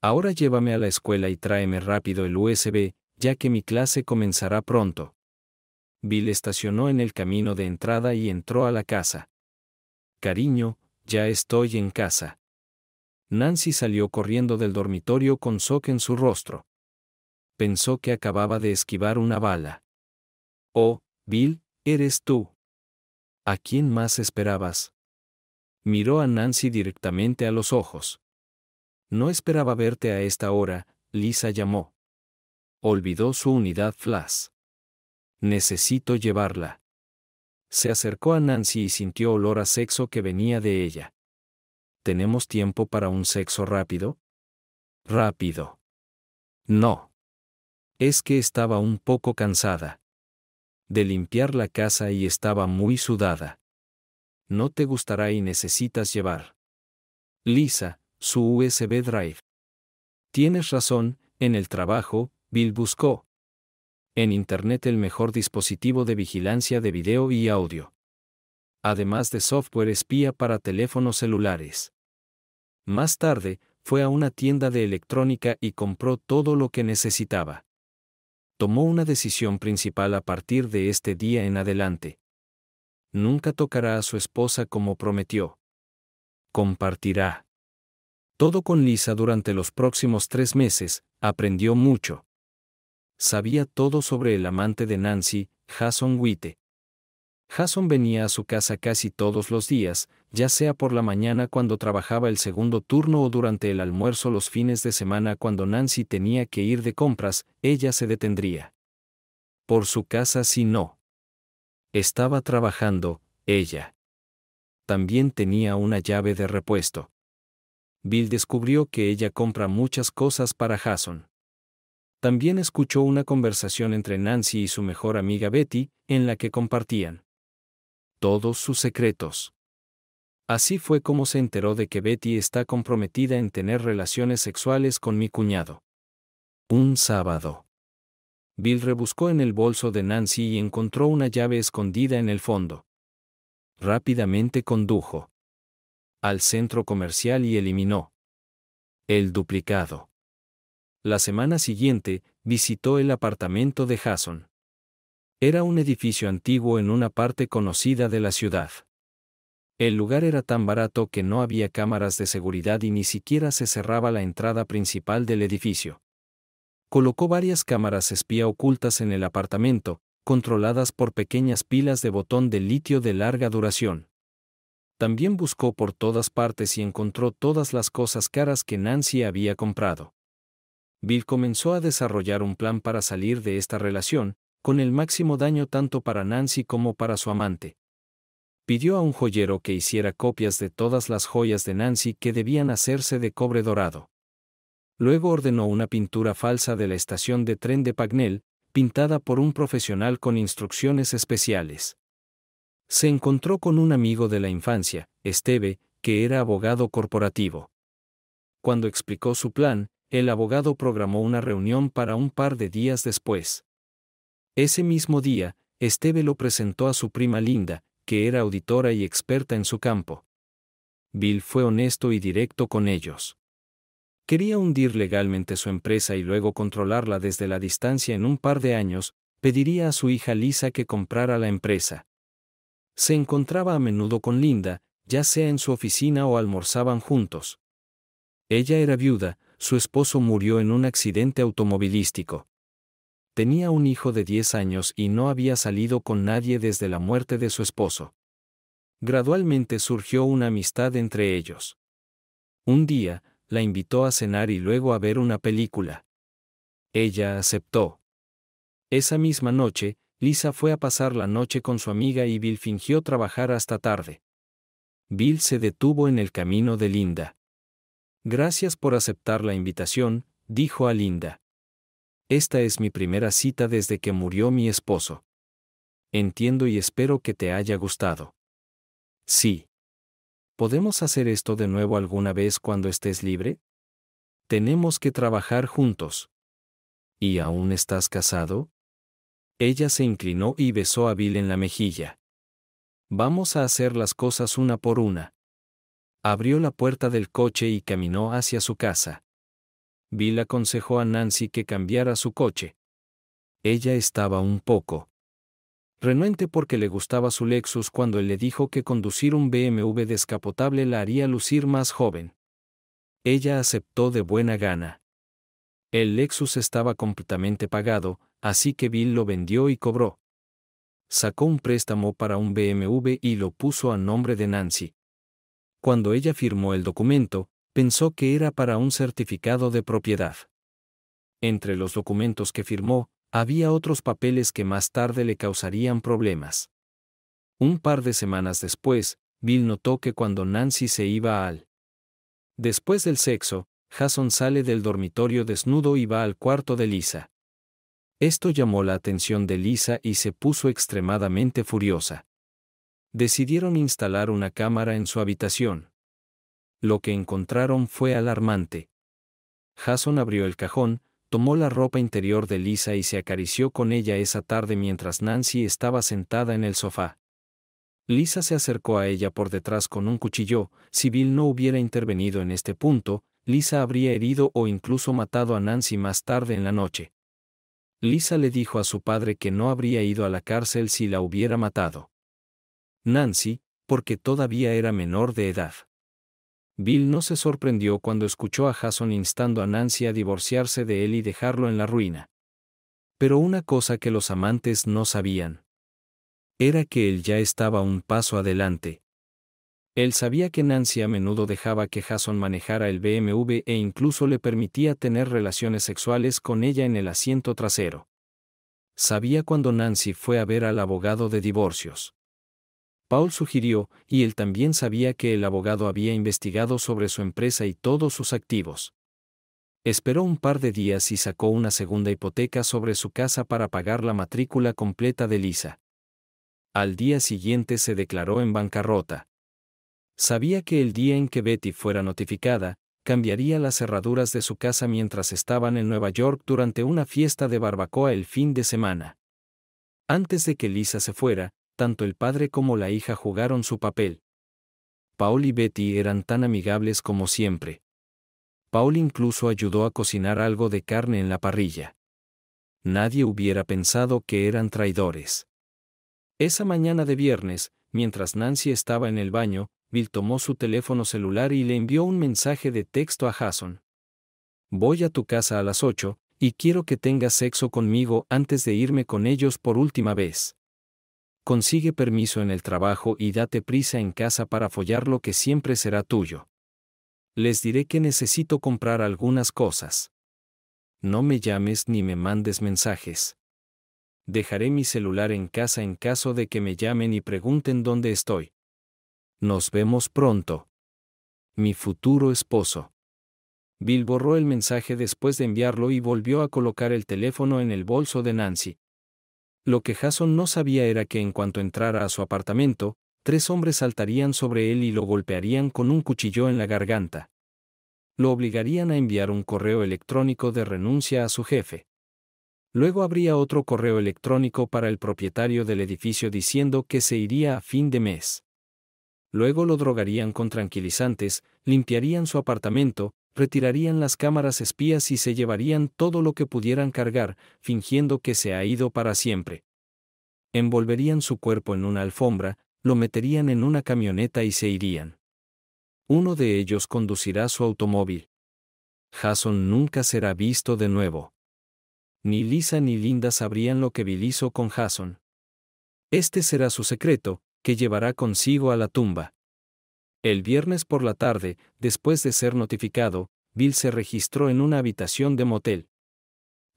Ahora llévame a la escuela y tráeme rápido el USB, ya que mi clase comenzará pronto. Bill estacionó en el camino de entrada y entró a la casa. Cariño, ya estoy en casa. Nancy salió corriendo del dormitorio con soc en su rostro. Pensó que acababa de esquivar una bala. Oh, Bill, eres tú. ¿A quién más esperabas? Miró a Nancy directamente a los ojos. No esperaba verte a esta hora, Lisa llamó. Olvidó su unidad flash. Necesito llevarla. Se acercó a Nancy y sintió olor a sexo que venía de ella. ¿Tenemos tiempo para un sexo rápido? Rápido. No. Es que estaba un poco cansada. De limpiar la casa y estaba muy sudada. No te gustará y necesitas llevar. Lisa, su USB Drive. Tienes razón, en el trabajo, Bill buscó en Internet el mejor dispositivo de vigilancia de video y audio. Además de software espía para teléfonos celulares. Más tarde, fue a una tienda de electrónica y compró todo lo que necesitaba. Tomó una decisión principal a partir de este día en adelante. Nunca tocará a su esposa como prometió. Compartirá. Todo con Lisa durante los próximos tres meses, aprendió mucho sabía todo sobre el amante de Nancy, Jason Witte. Jason venía a su casa casi todos los días, ya sea por la mañana cuando trabajaba el segundo turno o durante el almuerzo los fines de semana cuando Nancy tenía que ir de compras, ella se detendría. Por su casa si no. Estaba trabajando, ella. También tenía una llave de repuesto. Bill descubrió que ella compra muchas cosas para Jason también escuchó una conversación entre Nancy y su mejor amiga Betty, en la que compartían todos sus secretos. Así fue como se enteró de que Betty está comprometida en tener relaciones sexuales con mi cuñado. Un sábado. Bill rebuscó en el bolso de Nancy y encontró una llave escondida en el fondo. Rápidamente condujo al centro comercial y eliminó el duplicado la semana siguiente, visitó el apartamento de Jason. Era un edificio antiguo en una parte conocida de la ciudad. El lugar era tan barato que no había cámaras de seguridad y ni siquiera se cerraba la entrada principal del edificio. Colocó varias cámaras espía ocultas en el apartamento, controladas por pequeñas pilas de botón de litio de larga duración. También buscó por todas partes y encontró todas las cosas caras que Nancy había comprado. Bill comenzó a desarrollar un plan para salir de esta relación, con el máximo daño tanto para Nancy como para su amante. Pidió a un joyero que hiciera copias de todas las joyas de Nancy que debían hacerse de cobre dorado. Luego ordenó una pintura falsa de la estación de tren de Pagnell, pintada por un profesional con instrucciones especiales. Se encontró con un amigo de la infancia, Esteve, que era abogado corporativo. Cuando explicó su plan, el abogado programó una reunión para un par de días después. Ese mismo día, Esteve lo presentó a su prima Linda, que era auditora y experta en su campo. Bill fue honesto y directo con ellos. Quería hundir legalmente su empresa y luego controlarla desde la distancia en un par de años, pediría a su hija Lisa que comprara la empresa. Se encontraba a menudo con Linda, ya sea en su oficina o almorzaban juntos. Ella era viuda, su esposo murió en un accidente automovilístico. Tenía un hijo de 10 años y no había salido con nadie desde la muerte de su esposo. Gradualmente surgió una amistad entre ellos. Un día, la invitó a cenar y luego a ver una película. Ella aceptó. Esa misma noche, Lisa fue a pasar la noche con su amiga y Bill fingió trabajar hasta tarde. Bill se detuvo en el camino de Linda. Gracias por aceptar la invitación, dijo a Linda. Esta es mi primera cita desde que murió mi esposo. Entiendo y espero que te haya gustado. Sí. ¿Podemos hacer esto de nuevo alguna vez cuando estés libre? Tenemos que trabajar juntos. ¿Y aún estás casado? Ella se inclinó y besó a Bill en la mejilla. Vamos a hacer las cosas una por una. Abrió la puerta del coche y caminó hacia su casa. Bill aconsejó a Nancy que cambiara su coche. Ella estaba un poco renuente porque le gustaba su Lexus cuando él le dijo que conducir un BMW descapotable la haría lucir más joven. Ella aceptó de buena gana. El Lexus estaba completamente pagado, así que Bill lo vendió y cobró. Sacó un préstamo para un BMW y lo puso a nombre de Nancy cuando ella firmó el documento, pensó que era para un certificado de propiedad. Entre los documentos que firmó, había otros papeles que más tarde le causarían problemas. Un par de semanas después, Bill notó que cuando Nancy se iba al... Después del sexo, Jason sale del dormitorio desnudo y va al cuarto de Lisa. Esto llamó la atención de Lisa y se puso extremadamente furiosa decidieron instalar una cámara en su habitación. Lo que encontraron fue alarmante. Jason abrió el cajón, tomó la ropa interior de Lisa y se acarició con ella esa tarde mientras Nancy estaba sentada en el sofá. Lisa se acercó a ella por detrás con un cuchillo, si Bill no hubiera intervenido en este punto, Lisa habría herido o incluso matado a Nancy más tarde en la noche. Lisa le dijo a su padre que no habría ido a la cárcel si la hubiera matado. Nancy, porque todavía era menor de edad. Bill no se sorprendió cuando escuchó a Jason instando a Nancy a divorciarse de él y dejarlo en la ruina. Pero una cosa que los amantes no sabían era que él ya estaba un paso adelante. Él sabía que Nancy a menudo dejaba que Jason manejara el BMW e incluso le permitía tener relaciones sexuales con ella en el asiento trasero. Sabía cuando Nancy fue a ver al abogado de divorcios. Paul sugirió, y él también sabía que el abogado había investigado sobre su empresa y todos sus activos. Esperó un par de días y sacó una segunda hipoteca sobre su casa para pagar la matrícula completa de Lisa. Al día siguiente se declaró en bancarrota. Sabía que el día en que Betty fuera notificada, cambiaría las cerraduras de su casa mientras estaban en Nueva York durante una fiesta de barbacoa el fin de semana. Antes de que Lisa se fuera, tanto el padre como la hija jugaron su papel. Paul y Betty eran tan amigables como siempre. Paul incluso ayudó a cocinar algo de carne en la parrilla. Nadie hubiera pensado que eran traidores. Esa mañana de viernes, mientras Nancy estaba en el baño, Bill tomó su teléfono celular y le envió un mensaje de texto a Jason. Voy a tu casa a las ocho y quiero que tengas sexo conmigo antes de irme con ellos por última vez. Consigue permiso en el trabajo y date prisa en casa para follar lo que siempre será tuyo. Les diré que necesito comprar algunas cosas. No me llames ni me mandes mensajes. Dejaré mi celular en casa en caso de que me llamen y pregunten dónde estoy. Nos vemos pronto. Mi futuro esposo. Bill borró el mensaje después de enviarlo y volvió a colocar el teléfono en el bolso de Nancy. Lo que Jason no sabía era que en cuanto entrara a su apartamento, tres hombres saltarían sobre él y lo golpearían con un cuchillo en la garganta. Lo obligarían a enviar un correo electrónico de renuncia a su jefe. Luego habría otro correo electrónico para el propietario del edificio diciendo que se iría a fin de mes. Luego lo drogarían con tranquilizantes, limpiarían su apartamento, retirarían las cámaras espías y se llevarían todo lo que pudieran cargar, fingiendo que se ha ido para siempre. Envolverían su cuerpo en una alfombra, lo meterían en una camioneta y se irían. Uno de ellos conducirá su automóvil. Jason nunca será visto de nuevo. Ni Lisa ni Linda sabrían lo que Bill hizo con Jason. Este será su secreto, que llevará consigo a la tumba. El viernes por la tarde, después de ser notificado, Bill se registró en una habitación de motel.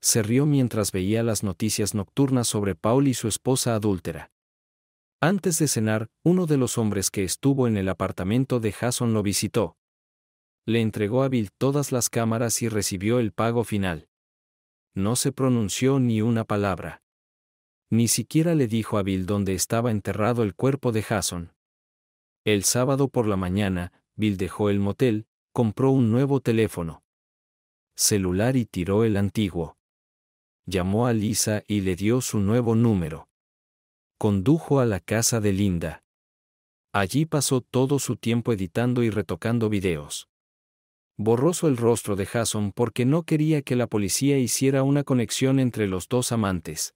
Se rió mientras veía las noticias nocturnas sobre Paul y su esposa adúltera. Antes de cenar, uno de los hombres que estuvo en el apartamento de Jason lo visitó. Le entregó a Bill todas las cámaras y recibió el pago final. No se pronunció ni una palabra. Ni siquiera le dijo a Bill dónde estaba enterrado el cuerpo de Jason. El sábado por la mañana, Bill dejó el motel, compró un nuevo teléfono celular y tiró el antiguo. Llamó a Lisa y le dio su nuevo número. Condujo a la casa de Linda. Allí pasó todo su tiempo editando y retocando videos. Borroso el rostro de Jason porque no quería que la policía hiciera una conexión entre los dos amantes.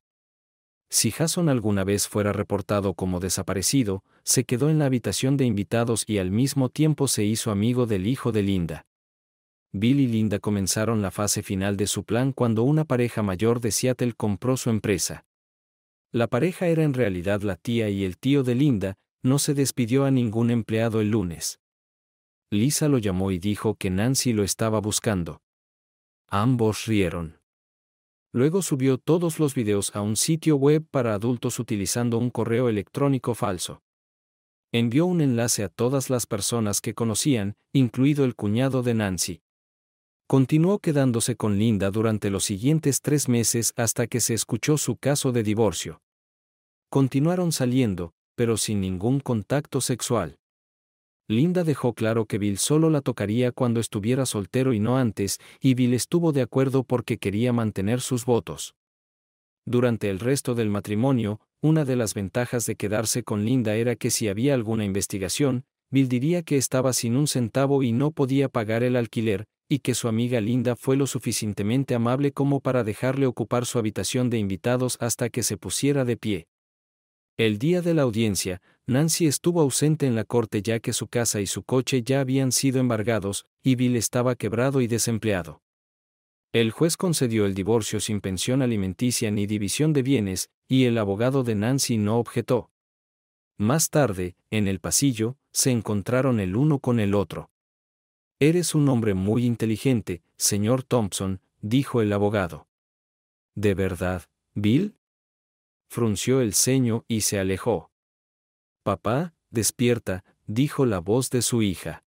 Si Jason alguna vez fuera reportado como desaparecido, se quedó en la habitación de invitados y al mismo tiempo se hizo amigo del hijo de Linda. Bill y Linda comenzaron la fase final de su plan cuando una pareja mayor de Seattle compró su empresa. La pareja era en realidad la tía y el tío de Linda, no se despidió a ningún empleado el lunes. Lisa lo llamó y dijo que Nancy lo estaba buscando. Ambos rieron. Luego subió todos los videos a un sitio web para adultos utilizando un correo electrónico falso. Envió un enlace a todas las personas que conocían, incluido el cuñado de Nancy. Continuó quedándose con Linda durante los siguientes tres meses hasta que se escuchó su caso de divorcio. Continuaron saliendo, pero sin ningún contacto sexual. Linda dejó claro que Bill solo la tocaría cuando estuviera soltero y no antes, y Bill estuvo de acuerdo porque quería mantener sus votos. Durante el resto del matrimonio, una de las ventajas de quedarse con Linda era que si había alguna investigación, Bill diría que estaba sin un centavo y no podía pagar el alquiler, y que su amiga Linda fue lo suficientemente amable como para dejarle ocupar su habitación de invitados hasta que se pusiera de pie. El día de la audiencia, Nancy estuvo ausente en la corte ya que su casa y su coche ya habían sido embargados, y Bill estaba quebrado y desempleado. El juez concedió el divorcio sin pensión alimenticia ni división de bienes, y el abogado de Nancy no objetó. Más tarde, en el pasillo, se encontraron el uno con el otro. Eres un hombre muy inteligente, señor Thompson, dijo el abogado. ¿De verdad, Bill? frunció el ceño y se alejó. Papá, despierta, dijo la voz de su hija.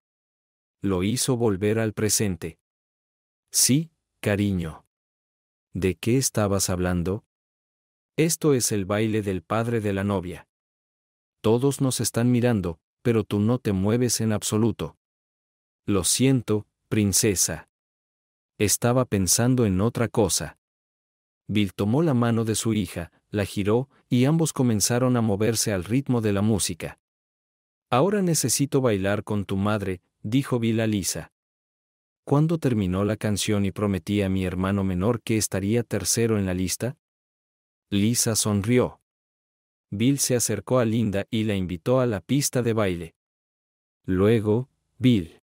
Lo hizo volver al presente. Sí, cariño. ¿De qué estabas hablando? Esto es el baile del padre de la novia. Todos nos están mirando, pero tú no te mueves en absoluto. Lo siento, princesa. Estaba pensando en otra cosa. Bill tomó la mano de su hija, la giró, y ambos comenzaron a moverse al ritmo de la música. Ahora necesito bailar con tu madre, dijo Bill a Lisa. ¿Cuándo terminó la canción y prometí a mi hermano menor que estaría tercero en la lista? Lisa sonrió. Bill se acercó a Linda y la invitó a la pista de baile. Luego, Bill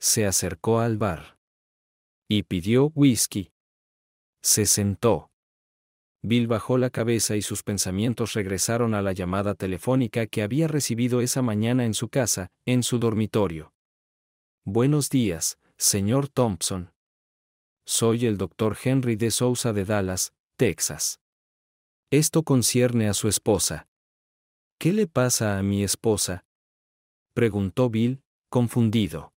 se acercó al bar y pidió whisky. Se sentó. Bill bajó la cabeza y sus pensamientos regresaron a la llamada telefónica que había recibido esa mañana en su casa, en su dormitorio. Buenos días, señor Thompson. Soy el doctor Henry de Sousa de Dallas, Texas. Esto concierne a su esposa. ¿Qué le pasa a mi esposa? preguntó Bill, confundido.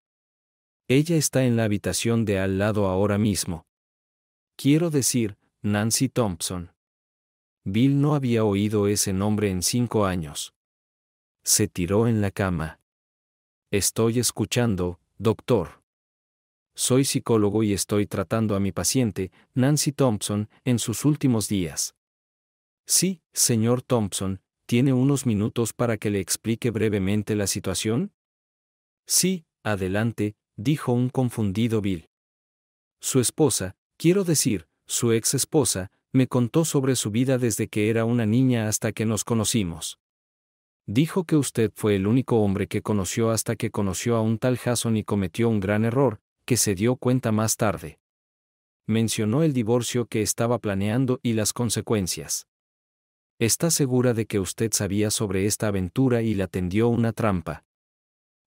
Ella está en la habitación de al lado ahora mismo. Quiero decir, Nancy Thompson. Bill no había oído ese nombre en cinco años. Se tiró en la cama. Estoy escuchando, doctor. Soy psicólogo y estoy tratando a mi paciente, Nancy Thompson, en sus últimos días. Sí, señor Thompson, ¿tiene unos minutos para que le explique brevemente la situación? Sí, adelante, dijo un confundido Bill. Su esposa, quiero decir, su ex esposa, me contó sobre su vida desde que era una niña hasta que nos conocimos. Dijo que usted fue el único hombre que conoció hasta que conoció a un tal Jason y cometió un gran error, que se dio cuenta más tarde. Mencionó el divorcio que estaba planeando y las consecuencias. Está segura de que usted sabía sobre esta aventura y la tendió una trampa.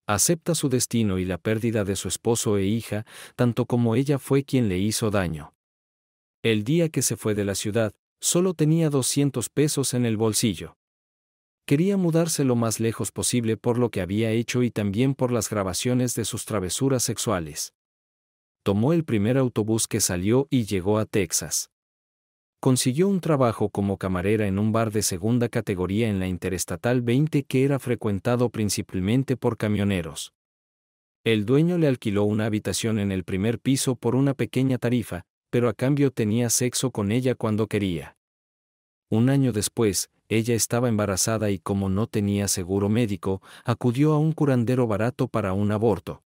Acepta su destino y la pérdida de su esposo e hija, tanto como ella fue quien le hizo daño. El día que se fue de la ciudad, solo tenía 200 pesos en el bolsillo. Quería mudarse lo más lejos posible por lo que había hecho y también por las grabaciones de sus travesuras sexuales. Tomó el primer autobús que salió y llegó a Texas. Consiguió un trabajo como camarera en un bar de segunda categoría en la Interestatal 20 que era frecuentado principalmente por camioneros. El dueño le alquiló una habitación en el primer piso por una pequeña tarifa, pero a cambio tenía sexo con ella cuando quería. Un año después, ella estaba embarazada y como no tenía seguro médico, acudió a un curandero barato para un aborto.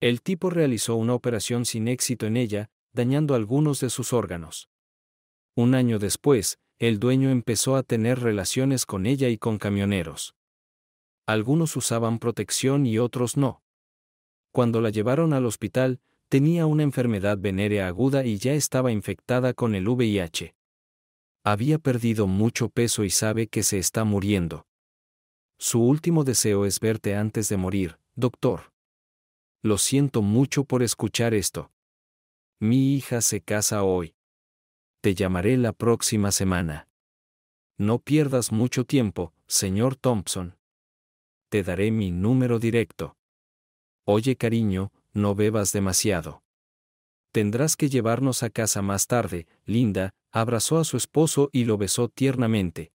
El tipo realizó una operación sin éxito en ella, dañando algunos de sus órganos. Un año después, el dueño empezó a tener relaciones con ella y con camioneros. Algunos usaban protección y otros no. Cuando la llevaron al hospital, tenía una enfermedad venérea aguda y ya estaba infectada con el VIH. Había perdido mucho peso y sabe que se está muriendo. Su último deseo es verte antes de morir, doctor. Lo siento mucho por escuchar esto. Mi hija se casa hoy. Te llamaré la próxima semana. No pierdas mucho tiempo, señor Thompson. Te daré mi número directo. Oye cariño, no bebas demasiado. Tendrás que llevarnos a casa más tarde, Linda, abrazó a su esposo y lo besó tiernamente.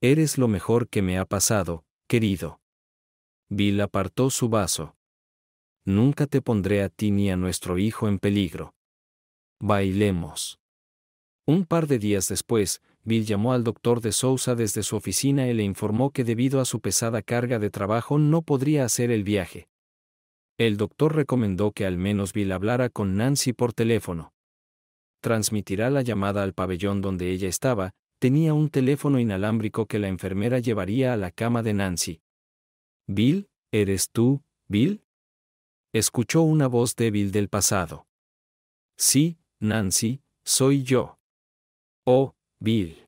Eres lo mejor que me ha pasado, querido. Bill apartó su vaso. Nunca te pondré a ti ni a nuestro hijo en peligro. Bailemos. Un par de días después, Bill llamó al doctor de Sousa desde su oficina y le informó que debido a su pesada carga de trabajo no podría hacer el viaje el doctor recomendó que al menos Bill hablara con Nancy por teléfono. Transmitirá la llamada al pabellón donde ella estaba, tenía un teléfono inalámbrico que la enfermera llevaría a la cama de Nancy. Bill, ¿eres tú, Bill? Escuchó una voz débil del pasado. Sí, Nancy, soy yo. Oh, Bill.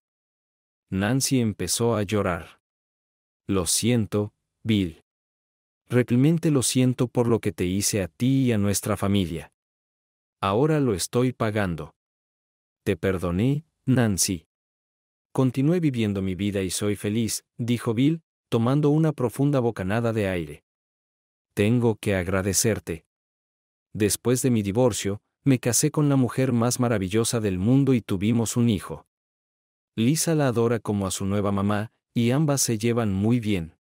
Nancy empezó a llorar. Lo siento, Bill realmente lo siento por lo que te hice a ti y a nuestra familia. Ahora lo estoy pagando. Te perdoné, Nancy. Continué viviendo mi vida y soy feliz, dijo Bill, tomando una profunda bocanada de aire. Tengo que agradecerte. Después de mi divorcio, me casé con la mujer más maravillosa del mundo y tuvimos un hijo. Lisa la adora como a su nueva mamá, y ambas se llevan muy bien.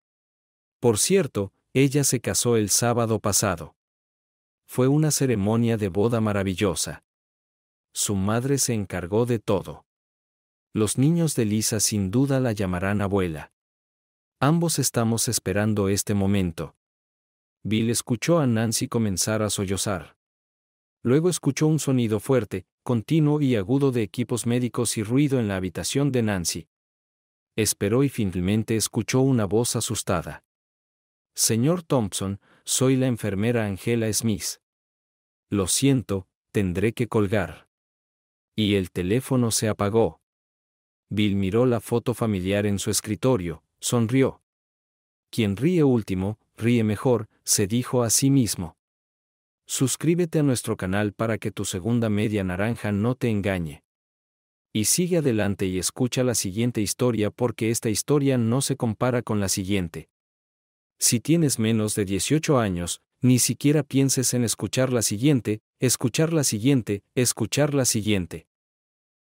Por cierto, ella se casó el sábado pasado. Fue una ceremonia de boda maravillosa. Su madre se encargó de todo. Los niños de Lisa sin duda la llamarán abuela. Ambos estamos esperando este momento. Bill escuchó a Nancy comenzar a sollozar. Luego escuchó un sonido fuerte, continuo y agudo de equipos médicos y ruido en la habitación de Nancy. Esperó y finalmente escuchó una voz asustada. Señor Thompson, soy la enfermera Angela Smith. Lo siento, tendré que colgar. Y el teléfono se apagó. Bill miró la foto familiar en su escritorio, sonrió. Quien ríe último, ríe mejor, se dijo a sí mismo. Suscríbete a nuestro canal para que tu segunda media naranja no te engañe. Y sigue adelante y escucha la siguiente historia porque esta historia no se compara con la siguiente si tienes menos de 18 años, ni siquiera pienses en escuchar la siguiente, escuchar la siguiente, escuchar la siguiente.